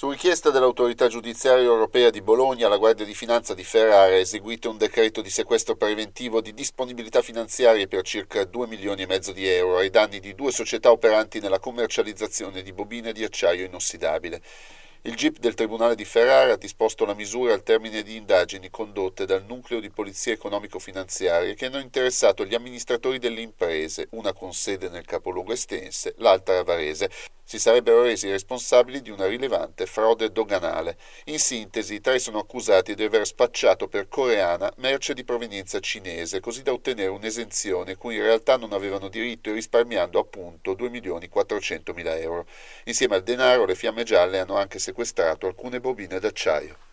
Su richiesta dell'autorità giudiziaria europea di Bologna, la Guardia di Finanza di Ferrara ha eseguito un decreto di sequestro preventivo di disponibilità finanziarie per circa 2 milioni e mezzo di euro ai danni di due società operanti nella commercializzazione di bobine di acciaio inossidabile. Il GIP del Tribunale di Ferrara ha disposto la misura al termine di indagini condotte dal nucleo di polizia economico-finanziaria che hanno interessato gli amministratori delle imprese, una con sede nel capoluogo estense, l'altra a Varese, si sarebbero resi responsabili di una rilevante frode doganale. In sintesi, i tre sono accusati di aver spacciato per coreana merce di provenienza cinese, così da ottenere un'esenzione cui in realtà non avevano diritto, e risparmiando appunto 2 milioni 400 mila euro. Insieme al denaro, le fiamme gialle hanno anche sequestrato alcune bobine d'acciaio.